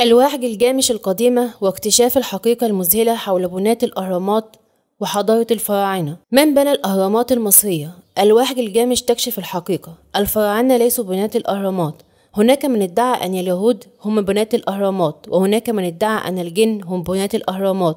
الواح جلجامش القديمة واكتشاف الحقيقة المذهلة حول بنات الأهرامات وحضارة الفراعنة من بنى الأهرامات المصرية؟ ألواح جلجامش تكشف الحقيقة الفراعنة ليسوا بنات الأهرامات هناك من ادعى أن اليهود هم بنات الأهرامات وهناك من ادعى أن الجن هم بنات الأهرامات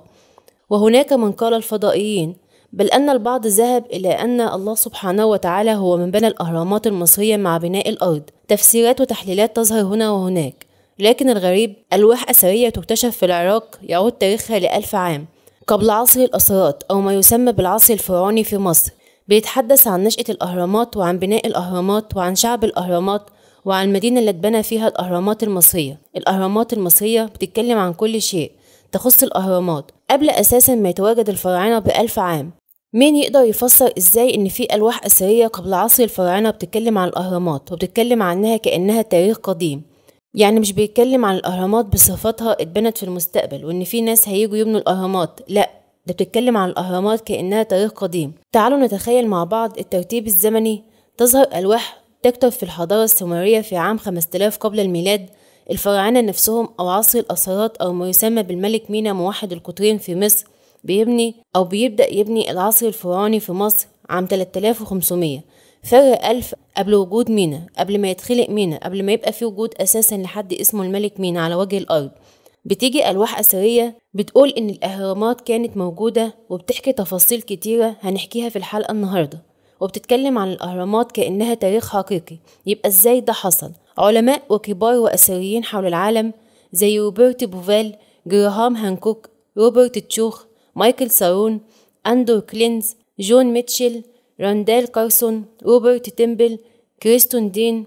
وهناك من قال الفضائيين بل أن البعض ذهب إلى أن الله سبحانه وتعالى هو من بنى الأهرامات المصرية مع بناء الأرض تفسيرات وتحليلات تظهر هنا وهناك لكن الغريب ألواح أثرية تكتشف في العراق يعود تاريخها لألف عام قبل عصر الأسرات أو ما يسمى بالعصر الفرعوني في مصر بيتحدث عن نشأة الأهرامات وعن بناء الأهرامات وعن شعب الأهرامات وعن المدينة اللي اتبنى فيها الأهرامات المصرية الأهرامات المصرية بتتكلم عن كل شيء تخص الأهرامات قبل أساسا ما يتواجد الفراعنة بألف عام مين يقدر يفسر ازاي ان في الواح اثريه قبل عصر الفراعنه بتتكلم عن الاهرامات وبتتكلم عنها كانها تاريخ قديم يعني مش بيتكلم عن الأهرامات بصفتها اتبنت في المستقبل وإن في ناس هيجوا يبنوا الأهرامات لأ ده بتتكلم عن الأهرامات كأنها تاريخ قديم تعالوا نتخيل مع بعض الترتيب الزمني تظهر ألواح تكتب في الحضارة السومرية في عام 5000 قبل الميلاد الفراعنة نفسهم أو عصر الأسرات أو ما يسمى بالملك مينا موحد القطرين في مصر بيبني أو بيبدأ يبني العصر الفرعوني في مصر عام 3500 فرق ألف قبل وجود مينا قبل ما يتخلق مينا قبل ما يبقى في وجود أساسا لحد اسمه الملك مينا على وجه الأرض بتيجي ألواح أثرية بتقول إن الأهرامات كانت موجودة وبتحكي تفاصيل كتيرة هنحكيها في الحلقة النهاردة وبتتكلم عن الأهرامات كأنها تاريخ حقيقي يبقى إزاي ده حصل علماء وكبار وأثريين حول العالم زي روبرت بوفال جراهام هانكوك روبرت تشوخ مايكل سارون أندور كلينز جون ميتشل راندال كارسون روبرت تيمبل كريستون دين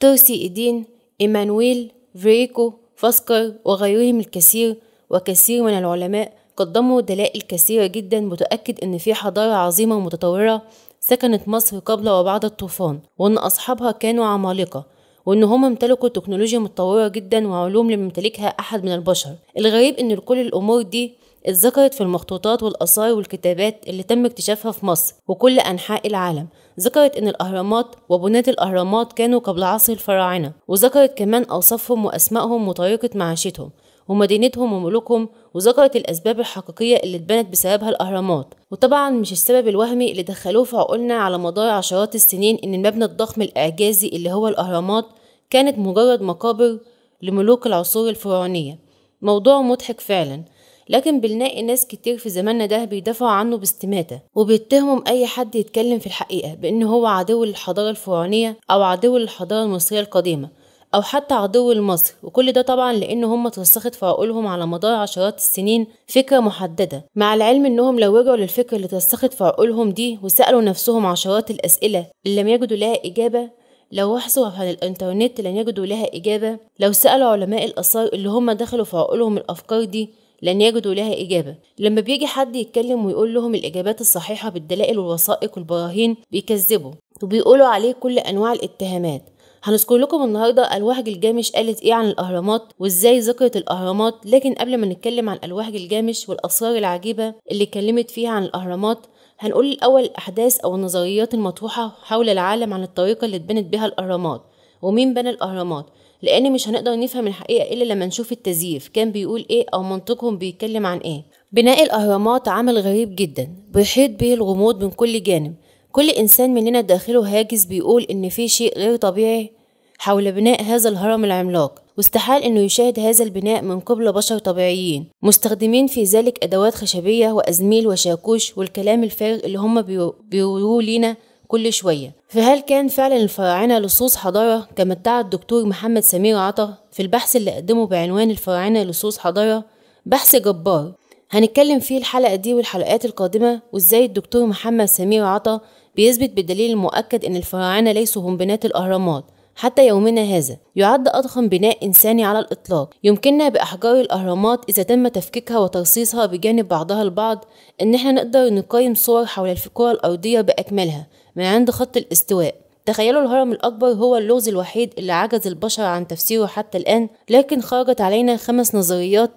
ترسي إيدين إيمانويل فريكو فاسكر وغيرهم الكثير وكثير من العلماء قدموا دلائل كثيرة جدا متأكد إن في حضارة عظيمة ومتطورة سكنت مصر قبل وبعد الطوفان وإن أصحابها كانوا عمالقة وإن هم امتلكوا تكنولوجيا متطورة جدا وعلوم لم يمتلكها أحد من البشر الغريب إن كل الأمور دي اتذكرت في المخطوطات والآثار والكتابات اللي تم اكتشافها في مصر وكل أنحاء العالم ذكرت إن الأهرامات وبناة الأهرامات كانوا قبل عصر الفراعنة وذكرت كمان أوصافهم وأسمائهم وطريقة معيشتهم ومدينتهم وملوكهم وذكرت الأسباب الحقيقية اللي اتبنت بسببها الأهرامات وطبعا مش السبب الوهمي اللي دخلوه في عقولنا على مدار عشرات السنين إن المبنى الضخم الإعجازي اللي هو الأهرامات كانت مجرد مقابر لملوك العصور الفرعونية موضوع مضحك فعلا لكن بنلاقي ناس كتير في زماننا ده بيدافعوا عنه باستماتة وبيتهموا أي حد يتكلم في الحقيقة بأن هو عدو للحضارة الفرعونية أو عدو للحضارة المصرية القديمة أو حتى عدو لمصر وكل ده طبعا لأن هم اترسخت في عقولهم على مدار عشرات السنين فكرة محددة مع العلم إنهم لو رجعوا للفكرة اللي اترسخت في عقولهم دي وسألوا نفسهم عشرات الأسئلة اللي لم يجدوا لها إجابة لو بحثوا على الإنترنت لن يجدوا لها إجابة لو سألوا علماء الآثار اللي هم دخلوا في عقولهم الأفكار دي لن يجدوا لها إجابة لما بيجي حد يتكلم ويقول لهم الإجابات الصحيحة بالدلائل والوثائق والبراهين بيكذبوا وبيقولوا عليه كل أنواع الاتهامات هنذكر لكم النهاردة ألواح الجامش قالت إيه عن الأهرامات وإزاي ذكرت الأهرامات لكن قبل ما نتكلم عن ألواح الجامش والأسرار العجيبة اللي اتكلمت فيها عن الأهرامات هنقول الأول الأحداث أو النظريات المطروحة حول العالم عن الطريقة اللي اتبنت بها الأهرامات ومين بنى الأهرامات لان مش هنقدر نفهم الحقيقه الا لما نشوف التزييف كان بيقول ايه او منطقهم بيتكلم عن ايه بناء الاهرامات عمل غريب جدا بيحيط به الغموض من كل جانب كل انسان مننا داخله هاجس بيقول ان في شيء غير طبيعي حول بناء هذا الهرم العملاق واستحال انه يشاهد هذا البناء من قبل بشر طبيعيين مستخدمين في ذلك ادوات خشبيه وازميل وشاكوش والكلام الفارغ اللي هم بيقولوه لينا كل شوية فهل كان فعلا الفراعنة لصوص حضارة كما ادعى الدكتور محمد سمير عطا في البحث اللي قدمه بعنوان الفراعنة لصوص حضارة بحث جبار هنتكلم فيه الحلقة دي والحلقات القادمة وازاي الدكتور محمد سمير عطا بيثبت بالدليل المؤكد ان الفراعنة ليسوا هم بنات الاهرامات حتى يومنا هذا يعد أضخم بناء إنساني على الإطلاق يمكننا بأحجار الأهرامات إذا تم تفكيكها وترصيصها بجانب بعضها البعض إن إحنا نقدر نقيم صور حول الكرة الأرضية بأكملها من عند خط الاستواء تخيلوا الهرم الأكبر هو اللغز الوحيد اللي عجز البشر عن تفسيره حتى الآن لكن خرجت علينا خمس نظريات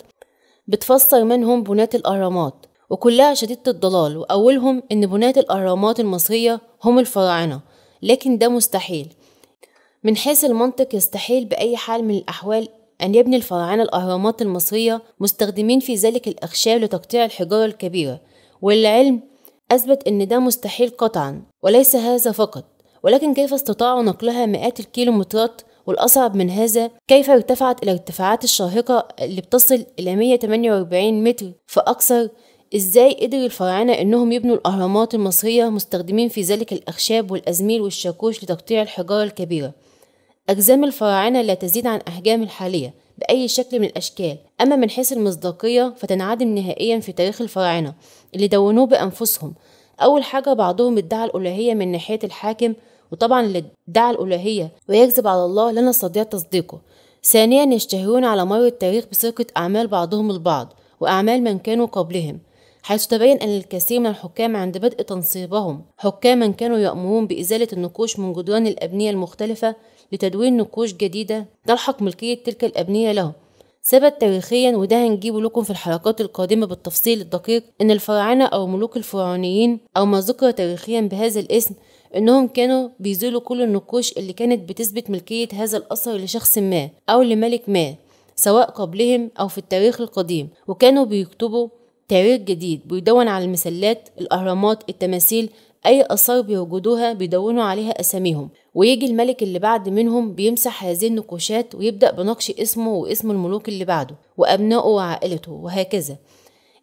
بتفسر منهم بناة الأهرامات وكلها شديدة الضلال وأولهم إن بناة الأهرامات المصرية هم الفراعنة لكن ده مستحيل من حيث المنطق يستحيل بأي حال من الأحوال أن يبني الفراعنة الأهرامات المصرية مستخدمين في ذلك الأخشاب لتقطيع الحجارة الكبيرة والعلم أثبت أن ده مستحيل قطعا وليس هذا فقط ولكن كيف استطاعوا نقلها مئات الكيلومترات والأصعب من هذا كيف ارتفعت إلى ارتفاعات الشاهقة اللي بتصل إلى 148 متر فأكثر إزاي قدر الفراعنة إنهم يبنوا الأهرامات المصرية مستخدمين في ذلك الأخشاب والأزميل والشاكوش لتقطيع الحجارة الكبيرة أجزام الفراعنة لا تزيد عن أحجام الحالية بأي شكل من الأشكال أما من حيث المصداقية فتنعدم نهائيا في تاريخ الفراعنة اللي دونوه بأنفسهم أول حاجة بعضهم ادعى الألوهية من ناحية الحاكم وطبعا اللي ادعى الألوهية ويكذب على الله لا نستطيع تصديقه ثانيا يشتهرون على مر التاريخ بسرقة أعمال بعضهم البعض وأعمال من كانوا قبلهم حيث تبين أن الكثير من الحكام عند بدء تنصيبهم حكاما كانوا يأمرون بإزالة النقوش من جدران الأبنية المختلفة لتدوين نقوش جديدة تلحق ملكية تلك الأبنية له ثبت تاريخيا وده هنجيبه لكم في الحلقات القادمة بالتفصيل الدقيق إن الفراعنة أو ملوك الفرعونيين أو ما ذكر تاريخيا بهذا الاسم إنهم كانوا بيزيلوا كل النقوش اللي كانت بتثبت ملكية هذا الأثر لشخص ما أو لملك ما سواء قبلهم أو في التاريخ القديم وكانوا بيكتبوا تاريخ جديد بيدون على المسلات الأهرامات التماثيل أي آثار بيوجدوها بيدونوا عليها أساميهم ويجي الملك اللي بعد منهم بيمسح هذه النقوشات ويبدأ بنقش اسمه واسم الملوك اللي بعده وأبنائه وعائلته وهكذا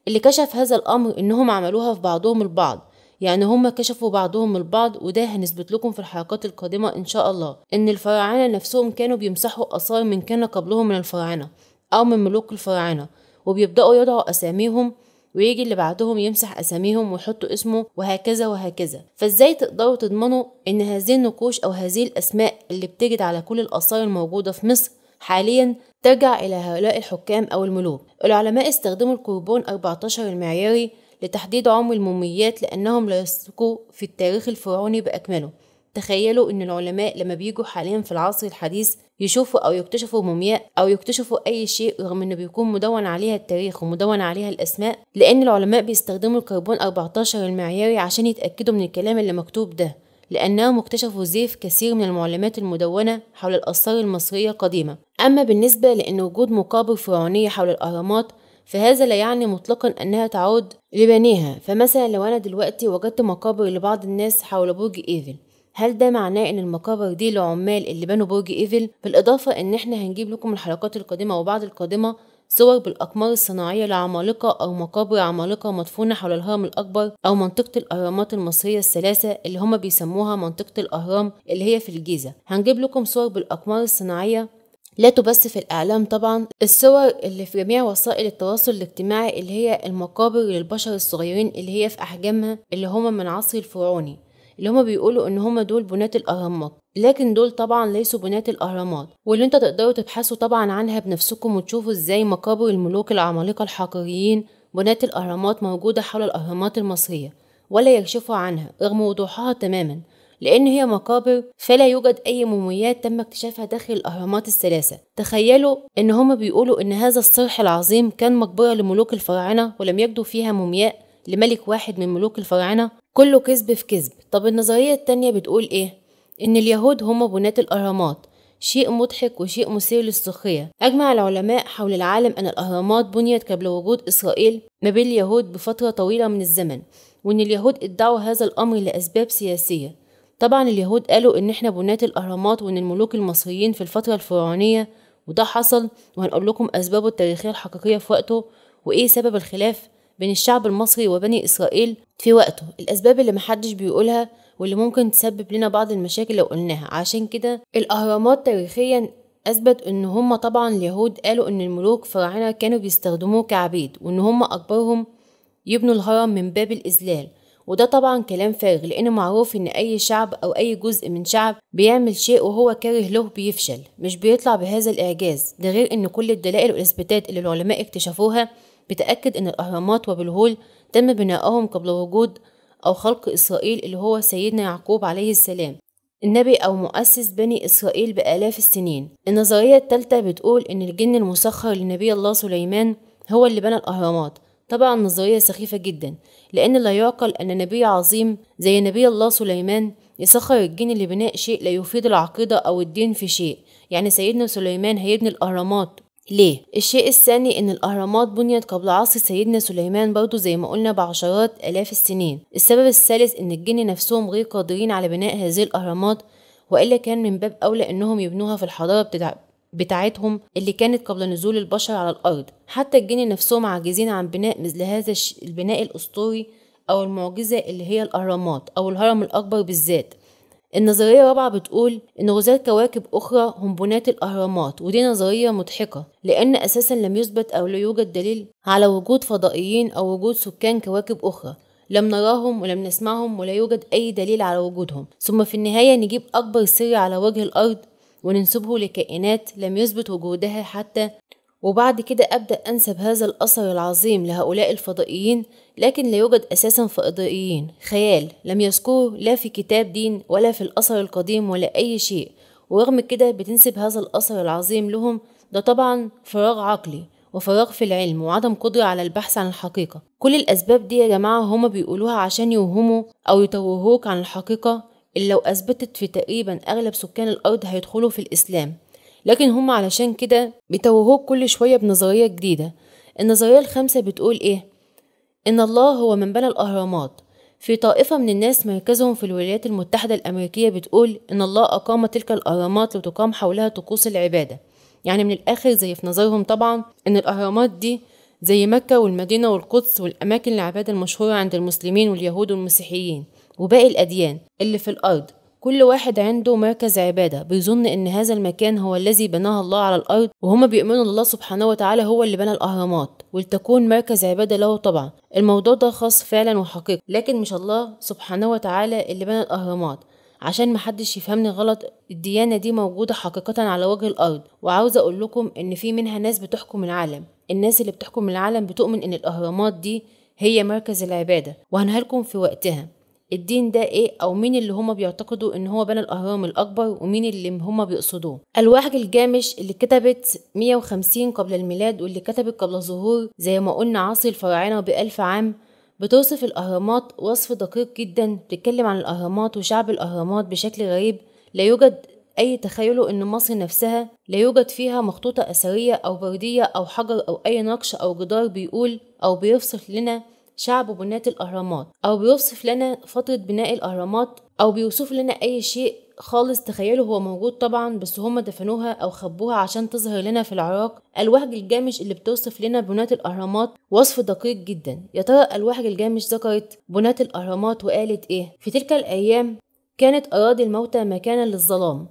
اللي كشف هذا الأمر إنهم عملوها في بعضهم البعض يعني هم كشفوا بعضهم البعض وده هنثبت لكم في الحلقات القادمة إن شاء الله إن الفراعنة نفسهم كانوا بيمسحوا آثار من كان قبلهم من الفراعنة أو من ملوك الفراعنة وبيبدأوا يضعوا أساميهم ويجي اللي بعدهم يمسح اساميهم ويحط اسمه وهكذا وهكذا فازاي تقدروا تضمنوا ان هذه النقوش او هذه الاسماء اللي بتجد على كل الاثار الموجوده في مصر حاليا ترجع الى هؤلاء الحكام او الملوك العلماء استخدموا الكربون 14 المعياري لتحديد عمر الموميات لأنهم لا يثقوا في التاريخ الفرعوني بأكمله تخيلوا ان العلماء لما بيجوا حاليا في العصر الحديث يشوفوا او يكتشفوا مومياء او يكتشفوا اي شيء رغم انه بيكون مدون عليها التاريخ ومدون عليها الاسماء لان العلماء بيستخدموا الكربون 14 المعياري عشان يتاكدوا من الكلام اللي مكتوب ده لأنهم اكتشفوا زيف كثير من المعلومات المدونة حول الآثار المصرية القديمة أما بالنسبة لأن وجود مقابر فرعونية حول الأهرامات فهذا لا يعني مطلقا أنها تعود لبنيها فمثلا لو أنا دلوقتي وجدت مقابر لبعض الناس حول برج إيفل هل ده معناه ان المقابر دي لعمال اللي بنوا برج ايفل بالاضافه ان احنا هنجيب لكم الحلقات القادمه وبعد القادمه صور بالاقمار الصناعيه لعمالقه او مقابر عمالقه مدفونه حول الهرم الاكبر او منطقه الاهرامات المصريه الثلاثه اللي هما بيسموها منطقه الاهرام اللي هي في الجيزه هنجيب لكم صور بالاقمار الصناعيه لا تبث في الإعلام طبعا الصور اللي في جميع وسائل التواصل الاجتماعي اللي هي المقابر للبشر الصغيرين اللي هي في أحجامها اللي هما من عصر الفرعوني اللي هما بيقولوا ان هما دول بناة الاهرامات لكن دول طبعا ليسوا بناة الاهرامات واللي انت تقدروا تبحثوا طبعا عنها بنفسكم وتشوفوا ازاي مقابر الملوك العمالقة الحقيقيين بناة الاهرامات موجودة حول الاهرامات المصرية ولا يكشفوا عنها رغم وضوحها تماما لأن هي مقابر فلا يوجد أي موميات تم اكتشافها داخل الأهرامات الثلاثة تخيلوا إن هما بيقولوا إن هذا الصرح العظيم كان مقبرة لملوك الفراعنة ولم يجدوا فيها مومياء لملك واحد من ملوك الفراعنة كله كذب في كذب طب النظرية التانية بتقول إيه؟ إن اليهود هم بناة الأهرامات شيء مضحك وشيء مثير للسخرية أجمع العلماء حول العالم أن الأهرامات بنيت قبل وجود إسرائيل ما بين اليهود بفترة طويلة من الزمن وإن اليهود ادعوا هذا الأمر لأسباب سياسية طبعا اليهود قالوا إن إحنا بناة الأهرامات وإن الملوك المصريين في الفترة الفرعونية وده حصل وهنقول لكم أسبابه التاريخية الحقيقية في وقته وإيه سبب الخلاف بين الشعب المصري وبني إسرائيل في وقته الأسباب اللي محدش بيقولها واللي ممكن تسبب لنا بعض المشاكل لو قلناها عشان كده الأهرامات تاريخيا أثبت إن هم طبعا اليهود قالوا إن الملوك فراعنة كانوا بيستخدموه كعبيد وإن هم أكبرهم يبنوا الهرم من باب الإذلال وده طبعا كلام فارغ لأن معروف إن أي شعب أو أي جزء من شعب بيعمل شيء وهو كاره له بيفشل مش بيطلع بهذا الإعجاز ده غير إن كل الدلائل والإثباتات اللي العلماء اكتشفوها بتأكد أن الأهرامات وبالهول تم بنائهم قبل وجود أو خلق إسرائيل اللي هو سيدنا يعقوب عليه السلام النبي أو مؤسس بني إسرائيل بآلاف السنين النظرية التالتة بتقول أن الجن المسخر لنبي الله سليمان هو اللي بنى الأهرامات طبعا نظرية سخيفة جدا لأن لا يعقل أن نبي عظيم زي نبي الله سليمان يسخر الجن لبناء شيء لا يفيد العقيدة أو الدين في شيء يعني سيدنا سليمان هيبني الأهرامات ليه؟ الشيء الثاني إن الأهرامات بنيت قبل عصر سيدنا سليمان برضه زي ما قلنا بعشرات آلاف السنين السبب الثالث إن الجن نفسهم غير قادرين على بناء هذه الأهرامات وإلا كان من باب أولى إنهم يبنوها في الحضارة بتاع بتاعتهم اللي كانت قبل نزول البشر على الأرض حتى الجن نفسهم عاجزين عن بناء مثل هذا البناء الأسطوري أو المعجزة اللي هي الأهرامات أو الهرم الأكبر بالذات النظرية الرابعة بتقول إن غزاة كواكب أخرى هم بناة الأهرامات ودي نظرية مضحكة لأن أساسا لم يثبت أو لا يوجد دليل على وجود فضائيين أو وجود سكان كواكب أخرى لم نراهم ولم نسمعهم ولا يوجد أي دليل على وجودهم ثم في النهاية نجيب أكبر سر على وجه الأرض وننسبه لكائنات لم يثبت وجودها حتى وبعد كده أبدأ أنسب هذا الأثر العظيم لهؤلاء الفضائيين لكن لا يوجد أساسا فضائيين خيال لم يذكره لا في كتاب دين ولا في الأثر القديم ولا أي شيء ورغم كده بتنسب هذا الأثر العظيم لهم ده طبعا فراغ عقلي وفراغ في العلم وعدم قدرة على البحث عن الحقيقة كل الأسباب دي يا جماعة هما بيقولوها عشان يوهموا أو يتوهوك عن الحقيقة اللي لو أثبتت في تقريبا أغلب سكان الأرض هيدخلوا في الإسلام لكن هم علشان كده بيتوهوك كل شوية بنظرية جديدة النظرية الخامسة بتقول إيه؟ إن الله هو من بنى الأهرامات في طائفة من الناس مركزهم في الولايات المتحدة الأمريكية بتقول إن الله أقام تلك الأهرامات لتقام حولها طقوس العبادة يعني من الآخر زي في نظرهم طبعا إن الأهرامات دي زي مكة والمدينة والقدس والأماكن العبادة المشهورة عند المسلمين واليهود والمسيحيين وباقي الأديان اللي في الأرض كل واحد عنده مركز عبادة بيظن إن هذا المكان هو الذي بناه الله على الأرض وهما بيؤمنوا الله سبحانه وتعالى هو اللي بنى الأهرامات ولتكون مركز عبادة له طبعا الموضوع ده خاص فعلا وحقيقي لكن مش الله سبحانه وتعالى اللي بنى الأهرامات عشان محدش يفهمني غلط الديانة دي موجودة حقيقة على وجه الأرض وعاوزة أقول لكم إن في منها ناس بتحكم العالم الناس اللي بتحكم العالم بتؤمن إن الأهرامات دي هي مركز العبادة وهنهالكم في وقتها الدين ده ايه او مين اللي هما بيعتقدوا ان هو بنى الاهرام الاكبر ومين اللي هما بيقصدوه الواحج الجامش اللي كتبت 150 قبل الميلاد واللي كتبت قبل ظهور زي ما قلنا عصر الفراعنه بألف عام بتوصف الأهرامات وصف دقيق جدا بتتكلم عن الأهرامات وشعب الأهرامات بشكل غريب لا يوجد أي تخيله إن مصر نفسها لا يوجد فيها مخطوطة أثرية أو بردية أو حجر أو أي نقش أو جدار بيقول أو بيفصل لنا شعب بناة الأهرامات أو بيوصف لنا فترة بناء الأهرامات أو بيوصف لنا أي شيء خالص تخيله هو موجود طبعا بس هم دفنوها أو خبوها عشان تظهر لنا في العراق الوهج الجامش اللي بتوصف لنا بناة الأهرامات وصف دقيق جدا يا ترى الوهج الجامش ذكرت بناة الأهرامات وقالت إيه في تلك الأيام كانت أراضي الموتى مكانا للظلام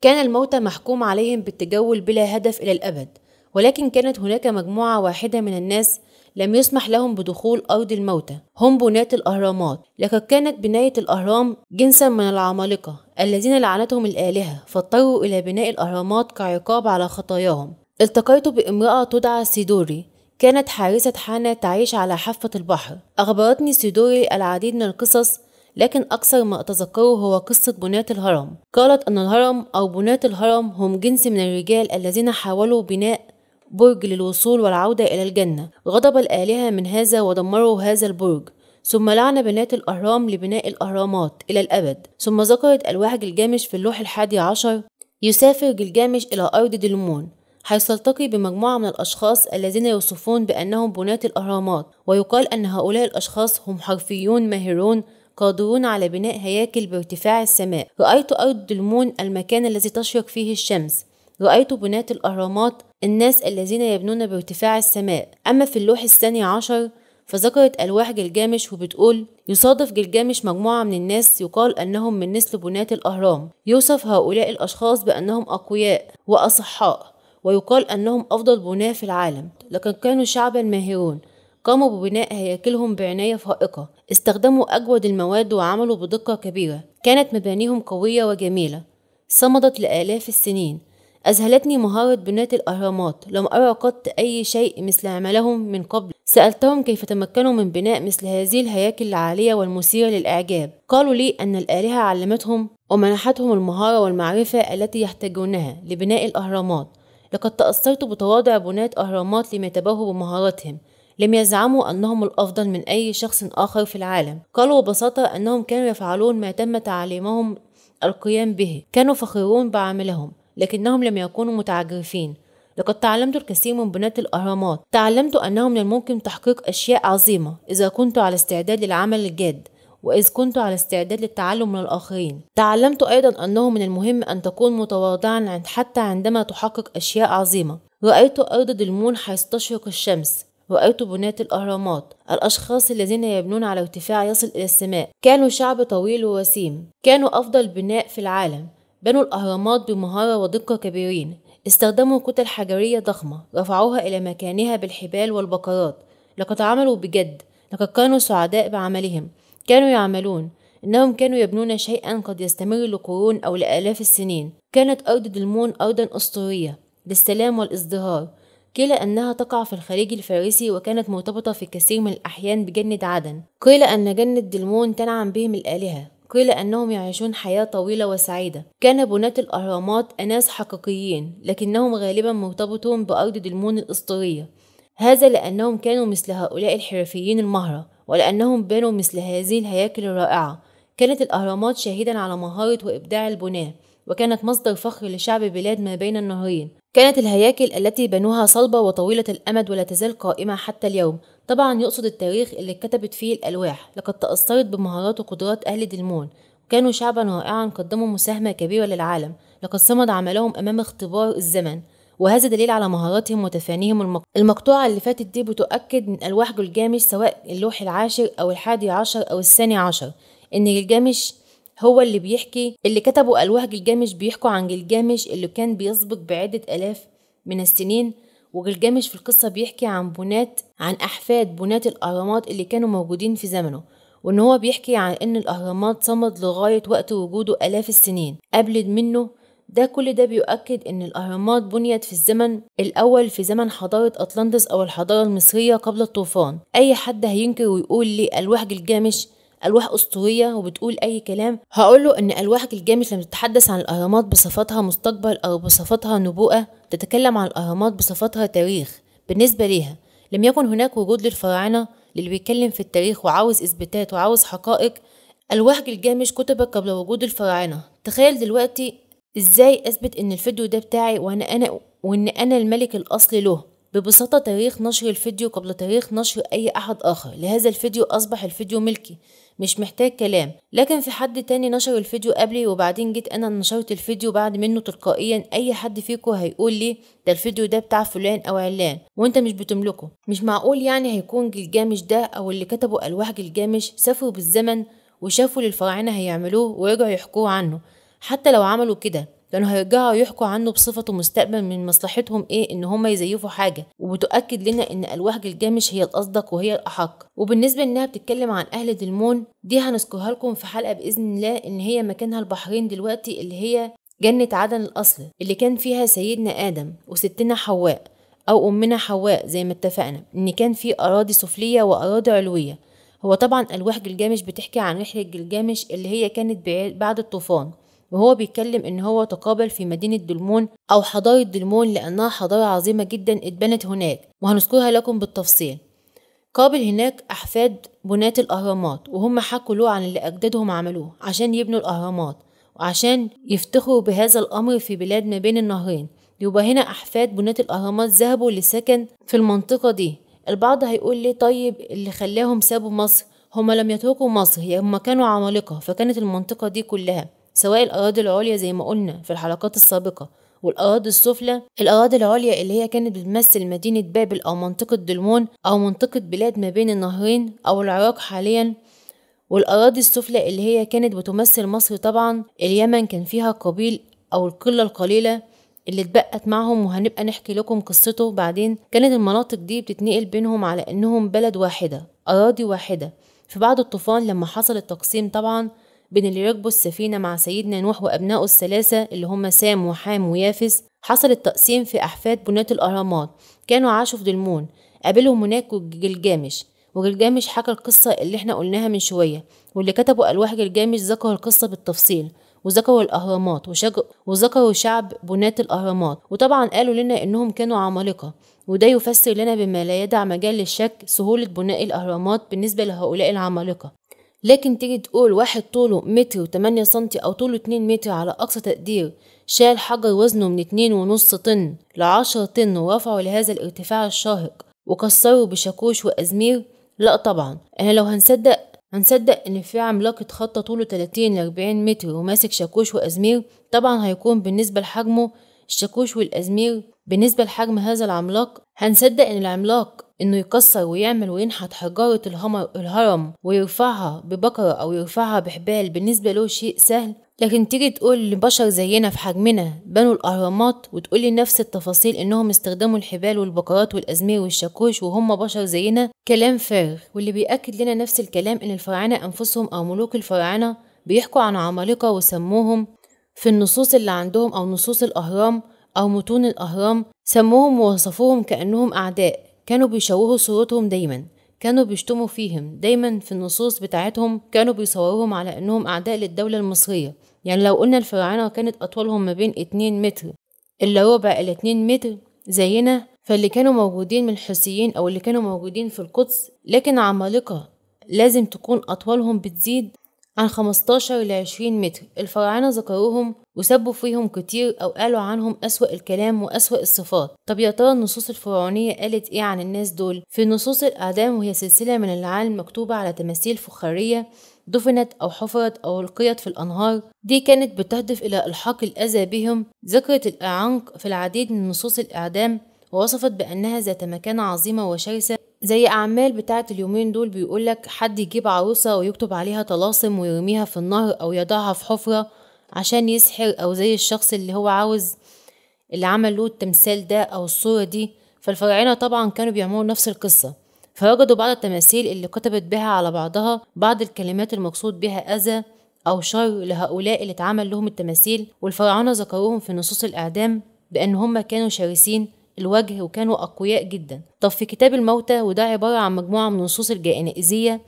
كان الموتى محكوم عليهم بالتجول بلا هدف إلى الأبد ولكن كانت هناك مجموعة واحدة من الناس لم يسمح لهم بدخول أرض الموتى هم بناة الأهرامات لقد كانت بناية الأهرام جنسا من العمالقة الذين لعنتهم الآلهة فاضطروا إلى بناء الأهرامات كعقاب على خطاياهم التقيت بامرأة تدعى سيدوري كانت حارسة حانة تعيش على حافة البحر أخبرتني سيدوري العديد من القصص لكن أكثر ما أتذكره هو قصة بناة الهرم قالت أن الهرم أو بناة الهرم هم جنس من الرجال الذين حاولوا بناء برج للوصول والعودة إلى الجنة غضب الآلهة من هذا ودمروا هذا البرج ثم لعن بنات الأهرام لبناء الأهرامات إلى الأبد ثم ذكرت ألواح جلجامش في اللوح الحادي عشر يسافر جلجامش إلى أرض دلمون حيث التقي بمجموعة من الأشخاص الذين يوصفون بأنهم بناة الأهرامات ويقال أن هؤلاء الأشخاص هم حرفيون ماهرون قادرون على بناء هياكل بارتفاع السماء رأيت أرض دلمون المكان الذي تشرق فيه الشمس رأيت بناة الأهرامات الناس الذين يبنون بارتفاع السماء أما في اللوح الثاني عشر فذكرت ألواح جلجامش وبتقول يصادف جلجامش مجموعة من الناس يقال أنهم من نسل بناة الأهرام يوصف هؤلاء الأشخاص بأنهم أقوياء وأصحاء ويقال أنهم أفضل بناة في العالم لكن كانوا شعبا ماهرون قاموا ببناء هياكلهم بعناية فائقة استخدموا أجود المواد وعملوا بدقة كبيرة كانت مبانيهم قوية وجميلة صمدت لآلاف السنين أذهلتني مهارة بناة الأهرامات لم أرى قط أي شيء مثل عملهم من قبل سألتهم كيف تمكنوا من بناء مثل هذه الهياكل العالية والمثيرة للإعجاب قالوا لي أن الآلهة علمتهم ومنحتهم المهارة والمعرفة التي يحتاجونها لبناء الأهرامات لقد تأثرت بتواضع بناة أهرامات لما تباهوا بمهاراتهم لم يزعموا أنهم الأفضل من أي شخص آخر في العالم قالوا ببساطة أنهم كانوا يفعلون ما تم تعليمهم القيام به كانوا فخورون بعملهم لكنهم لم يكونوا متعجرفين لقد تعلمت الكثير من بناة الأهرامات تعلمت أنه من الممكن تحقيق أشياء عظيمة إذا كنت على استعداد للعمل الجاد وإذ كنت على استعداد للتعلم من الآخرين تعلمت أيضا أنه من المهم أن تكون متواضعا حتى عندما تحقق أشياء عظيمة رأيت أرض دلمون حيث تشرق الشمس رأيت بناة الأهرامات الأشخاص الذين يبنون على ارتفاع يصل إلى السماء كانوا شعب طويل ووسيم كانوا أفضل بناء في العالم بنوا الأهرامات بمهارة ودقة كبيرين استخدموا كتل حجرية ضخمة رفعوها إلى مكانها بالحبال والبقرات لقد عملوا بجد لقد كانوا سعداء بعملهم كانوا يعملون إنهم كانوا يبنون شيئا قد يستمر لقرون أو لآلاف السنين كانت أرض دلمون أرضا أسطورية للسلام والازدهار قيل أنها تقع في الخليج الفارسي وكانت مرتبطة في كثير من الأحيان بجنة عدن قيل أن جنة دلمون تنعم بهم الآلهة قيل أنهم يعيشون حياة طويلة وسعيدة كان بناة الأهرامات أناس حقيقيين لكنهم غالبا مرتبطون بأرض دلمون الأسطورية هذا لأنهم كانوا مثل هؤلاء الحرفيين المهرة ولأنهم بنوا مثل هذه الهياكل الرائعة كانت الأهرامات شاهدا على مهارة وإبداع البناة وكانت مصدر فخر لشعب بلاد ما بين النهرين كانت الهياكل التي بنوها صلبة وطويلة الأمد ولا تزال قائمة حتى اليوم طبعا يقصد التاريخ اللي كتبت فيه الألواح لقد تأثرت بمهارات وقدرات أهل دلمون كانوا شعبا رائعا قدموا مساهمة كبيرة للعالم لقد صمد عملهم أمام اختبار الزمن وهذا دليل على مهاراتهم وتفانيهم المقطوعة اللي فاتت دي بتؤكد من ألواح جلجامش سواء اللوح العاشر أو الحادي عشر أو الثاني عشر إن جلجامش هو اللي بيحكي اللي كتبوا ألواح جلجامش بيحكوا عن جلجامش اللي كان بيسبق بعدة آلاف من السنين وجلجامش في القصة بيحكي عن بنات عن أحفاد بنات الأهرامات اللي كانوا موجودين في زمنه وإن هو بيحكي عن إن الأهرامات صمد لغاية وقت وجوده آلاف السنين قبل منه ده كل ده بيؤكد إن الأهرامات بنيت في الزمن الأول في زمن حضارة أطلانتس أو الحضارة المصرية قبل الطوفان أي حد هينكر ويقول لي ألواح جلجامش ألواح أسطورية وبتقول أي كلام هقول له إن ألواحك الجامد لما تتحدث عن الأهرامات بصفتها مستقبل أو بصفتها نبوءة تتكلم عن الأهرامات بصفتها تاريخ بالنسبة ليها لم يكن هناك وجود للفراعنة للي بيتكلم في التاريخ وعاوز إثباتات وعاوز حقائق ألواحك الجامش كتبت قبل وجود الفراعنة تخيل دلوقتي إزاي أثبت إن الفيديو ده بتاعي وأنا أنا وإن أنا الملك الأصلي له ببساطة تاريخ نشر الفيديو قبل تاريخ نشر أي أحد آخر لهذا الفيديو أصبح الفيديو ملكي مش محتاج كلام لكن في حد تاني نشر الفيديو قبلي وبعدين جيت أنا نشرت الفيديو بعد منه تلقائيا أي حد فيكو هيقول لي ده الفيديو ده بتاع فلان أو علان وأنت مش بتملكه مش معقول يعني هيكون جلجامش ده أو اللي كتبوا ألواح جلجامش سافروا بالزمن وشافوا اللي الفراعنة هيعملوه ورجعوا يحكوه عنه حتى لو عملوا كده لانه هيرجعوا يحكوا عنه بصفته مستقبل من مصلحتهم ايه ان هم يزيفوا حاجه وبتؤكد لنا ان الواح الجامش هي الاصدق وهي الاحق وبالنسبه انها بتتكلم عن اهل دلمون دي هنذكرها لكم في حلقه باذن الله ان هي مكانها البحرين دلوقتي اللي هي جنة عدن الأصل اللي كان فيها سيدنا آدم وستنا حواء أو أمنا حواء زي ما اتفقنا إن كان في أراضي سفلية وأراضي علوية هو طبعا ألواح جلجامش بتحكي عن رحلة جلجامش اللي هي كانت بعد الطوفان وهو بيتكلم ان هو تقابل في مدينه دلمون او حضاره دلمون لانها حضاره عظيمه جدا اتبنت هناك وهنذكرها لكم بالتفصيل قابل هناك احفاد بناة الاهرامات وهم حكوا له عن اللي اجدادهم عملوه عشان يبنوا الاهرامات وعشان يفتخروا بهذا الامر في بلاد ما بين النهرين يبقى هنا احفاد بناة الاهرامات ذهبوا لسكن في المنطقه دي البعض هيقول لي طيب اللي خلاهم سابوا مصر هما لم يتركوا مصر هما كانوا عمالقة فكانت المنطقة دي كلها سواء الأراضي العليا زي ما قلنا في الحلقات السابقة والأراضي السفلى الأراضي العليا اللي هي كانت بتمثل مدينة بابل أو منطقة دلمون أو منطقة بلاد ما بين النهرين أو العراق حاليا والأراضي السفلى اللي هي كانت بتمثل مصر طبعا اليمن كان فيها قبيل أو القلة القليلة اللي اتبقت معهم وهنبقى نحكي لكم قصته بعدين كانت المناطق دي بتتنقل بينهم على انهم بلد واحدة أراضي واحدة في بعد الطوفان لما حصل التقسيم طبعا بين اللي ركبوا السفينة مع سيدنا نوح وأبنائه الثلاثة اللي هم سام وحام ويافس حصل التقسيم في أحفاد بناة الأهرامات كانوا عاشوا في دلمون قابلهم هناك جلجامش وجلجامش حكى القصة اللي احنا قلناها من شوية واللي كتبوا ألواح جلجامش ذكروا القصة بالتفصيل وذكروا الأهرامات وشج... وذكروا شعب بناة الأهرامات وطبعا قالوا لنا إنهم كانوا عمالقة وده يفسر لنا بما لا يدع مجال للشك سهولة بناء الأهرامات بالنسبة لهؤلاء العمالقة لكن تيجي تقول واحد طوله متر وتمانية سنتي أو طوله اتنين متر على أقصى تقدير شال حجر وزنه من اتنين ونص طن لعشرة طن ورفعه لهذا الارتفاع الشاهق وكسره بشاكوش وأزمير لا طبعا أنا لو هنصدق هنصدق إن في عملاق اتخطى طوله تلاتين لأربعين متر وماسك شاكوش وأزمير طبعا هيكون بالنسبة لحجمه الشاكوش والأزمير بالنسبة لحجم هذا العملاق هنصدق إن العملاق إنه يكسر ويعمل وينحت حجارة الهرم ويرفعها ببقرة أو يرفعها بحبال بالنسبة له شيء سهل لكن تيجي تقول لبشر زينا في حجمنا بنوا الأهرامات وتقولي نفس التفاصيل إنهم استخدموا الحبال والبقرات والأزمير والشاكوش وهم بشر زينا كلام فارغ واللي بيأكد لنا نفس الكلام إن الفراعنة أنفسهم أو ملوك الفراعنة بيحكوا عن عمالقة وسموهم في النصوص اللي عندهم أو نصوص الأهرام أو متون الأهرام سموهم ووصفوهم كأنهم أعداء كانوا بيشوهوا صورتهم دايما كانوا بيشتموا فيهم دايما في النصوص بتاعتهم كانوا بيصوروهم على أنهم أعداء للدولة المصرية يعني لو قلنا الفراعنة كانت أطوالهم ما بين 2 متر إلا ربع إلى 2 متر زينا فاللي كانوا موجودين من الحسيين أو اللي كانوا موجودين في القدس لكن عمالقة لازم تكون أطوالهم بتزيد عن 15 إلى 20 متر الفراعنة ذكروهم وسبوا فيهم كتير أو قالوا عنهم أسوأ الكلام وأسوأ الصفات طب يا ترى النصوص الفرعونية قالت إيه عن الناس دول؟ في نصوص الأعدام وهي سلسلة من العالم مكتوبة على تماثيل فخارية دفنت أو حفرت أو ألقيت في الأنهار دي كانت بتهدف إلى إلحاق الأذى بهم ذكرت الأعانق في العديد من نصوص الإعدام ووصفت بأنها ذات مكانة عظيمة وشرسة زي اعمال بتاعه اليومين دول بيقولك حد يجيب عروسه ويكتب عليها طلاسم ويرميها في النهر او يضعها في حفره عشان يسحر او زي الشخص اللي هو عاوز اللي عمل له التمثال ده او الصوره دي فالفراعنه طبعا كانوا بيعملوا نفس القصه فوجدوا بعض التماثيل اللي كتبت بها على بعضها بعض الكلمات المقصود بها اذى او شر لهؤلاء اللي اتعمل لهم التماثيل والفراعنه ذكروهم في نصوص الاعدام بان هم كانوا شرسين الوجه وكانوا أقوياء جدا طب في كتاب الموتى وده عبارة عن مجموعة من النصوص الجنائزية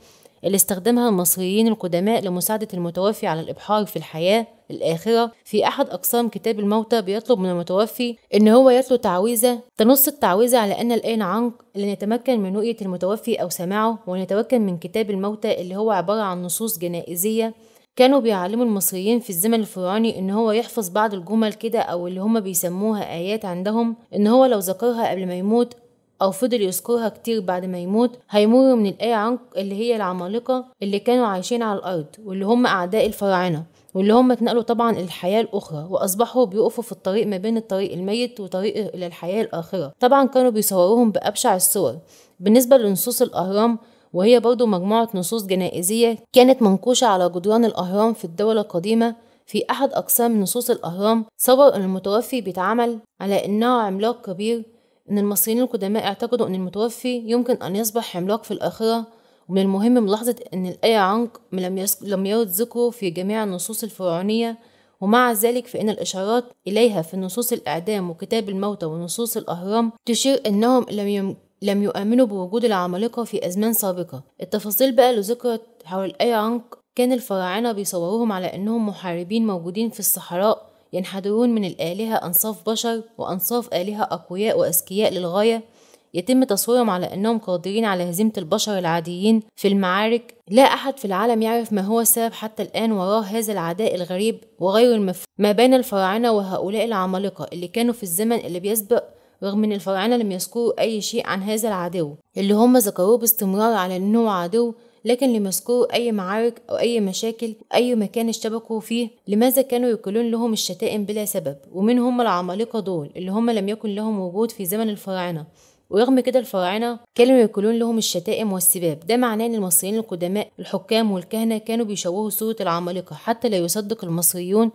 اللي استخدمها المصريين القدماء لمساعدة المتوفي على الإبحار في الحياة الآخرة في أحد أقسام كتاب الموتى بيطلب من المتوفي إن هو يتلو تعويذة تنص التعويذة على أن الآن عنق لن يتمكن من رؤية المتوفي أو سماعه ونتمكن من كتاب الموتى اللي هو عبارة عن نصوص جنائزية كانوا بيعلموا المصريين في الزمن الفرعوني ان هو يحفظ بعض الجمل كده او اللي هما بيسموها ايات عندهم ان هو لو ذكرها قبل ما يموت او فضل يذكرها كتير بعد ما يموت هيمر من الايه عنق اللي هي العمالقه اللي كانوا عايشين على الارض واللي هم اعداء الفراعنه واللي هم اتنقلوا طبعا الحياة الأخرى وأصبحوا بيقفوا في الطريق ما بين الطريق الميت وطريق إلى الحياة الآخرة طبعا كانوا بيصوروهم بأبشع الصور بالنسبة لنصوص الأهرام وهي برضه مجموعة نصوص جنائزية كانت منقوشة على جدران الأهرام في الدولة القديمة في أحد أقسام نصوص الأهرام صور أن المتوفي بيتعمل على أنه عملاق كبير أن المصريين القدماء اعتقدوا أن المتوفي يمكن أن يصبح عملاق في الآخرة ومن المهم ملاحظة أن الآية عنق لم لم يرد ذكره في جميع النصوص الفرعونية ومع ذلك فإن الإشارات إليها في نصوص الإعدام وكتاب الموتى ونصوص الأهرام تشير أنهم لم يمكن لم يؤمنوا بوجود العمالقة في أزمان سابقة التفاصيل بقى اللي ذكرت حول أي عنق كان الفراعنة بيصوروهم على أنهم محاربين موجودين في الصحراء ينحدرون من الآلهة أنصاف بشر وأنصاف آلهة أقوياء وأذكياء للغاية يتم تصويرهم على أنهم قادرين على هزيمة البشر العاديين في المعارك لا أحد في العالم يعرف ما هو السبب حتى الآن وراء هذا العداء الغريب وغير المفهوم ما بين الفراعنة وهؤلاء العمالقة اللي كانوا في الزمن اللي بيسبق رغم أن الفراعنة لم يذكروا أي شيء عن هذا العدو اللي هم ذكروه باستمرار على أنه عدو لكن لم يذكروا أي معارك أو أي مشاكل أي مكان اشتبكوا فيه لماذا كانوا يقولون لهم الشتائم بلا سبب ومن هم العمالقة دول اللي هم لم يكن لهم وجود في زمن الفراعنة ورغم كده الفراعنة كانوا يقولون لهم الشتائم والسباب ده معناه ان المصريين القدماء الحكام والكهنة كانوا بيشوهوا صورة العمالقة حتى لا يصدق المصريون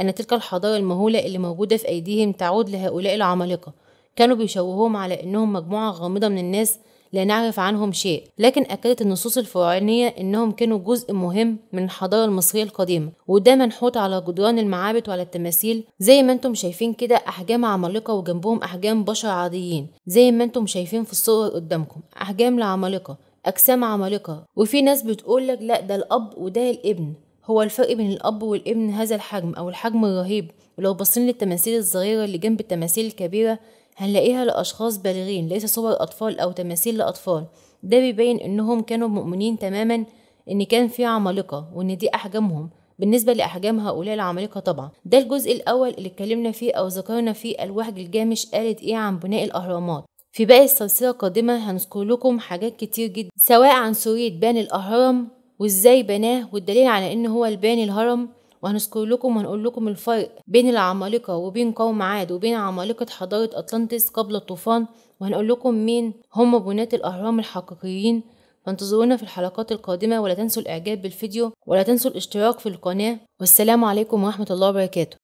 أن تلك الحضارة المهولة اللي موجودة في أيديهم تعود لهؤلاء العمالقة كانوا بيشوهوهم على انهم مجموعه غامضه من الناس لا نعرف عنهم شيء لكن أكدت النصوص الفرعونية أنهم كانوا جزء مهم من الحضارة المصرية القديمة وده منحوت على جدران المعابد وعلى التماثيل زي ما انتم شايفين كده أحجام عمالقة وجنبهم أحجام بشر عاديين زي ما انتم شايفين في الصور قدامكم أحجام لعمالقة أجسام عمالقة وفي ناس بتقول لك لا ده الأب وده الابن هو الفرق بين الأب والابن هذا الحجم أو الحجم الرهيب ولو بصين للتماثيل الصغيرة اللي جنب التماثيل الكبيرة هنلاقيها لأشخاص بالغين ليس صور أطفال أو تماثيل لأطفال ده بيبين إنهم كانوا مؤمنين تماما إن كان في عمالقة وإن دي أحجامهم بالنسبة لأحجام هؤلاء العمالقة طبعا ده الجزء الأول اللي اتكلمنا فيه أو ذكرنا فيه الوهج الجامش قالت إيه عن بناء الأهرامات في باقي السلسلة القادمة هنذكر لكم حاجات كتير جدا سواء عن سورية بان الأهرام وإزاي بناه والدليل على إن هو البان الهرم وهنذكر لكم وهنقول لكم الفرق بين العمالقة وبين قوم عاد وبين عمالقة حضارة أطلانتس قبل الطوفان وهنقول لكم مين هم بناة الأهرام الحقيقيين فانتظرونا في الحلقات القادمة ولا تنسوا الإعجاب بالفيديو ولا تنسوا الاشتراك في القناة والسلام عليكم ورحمة الله وبركاته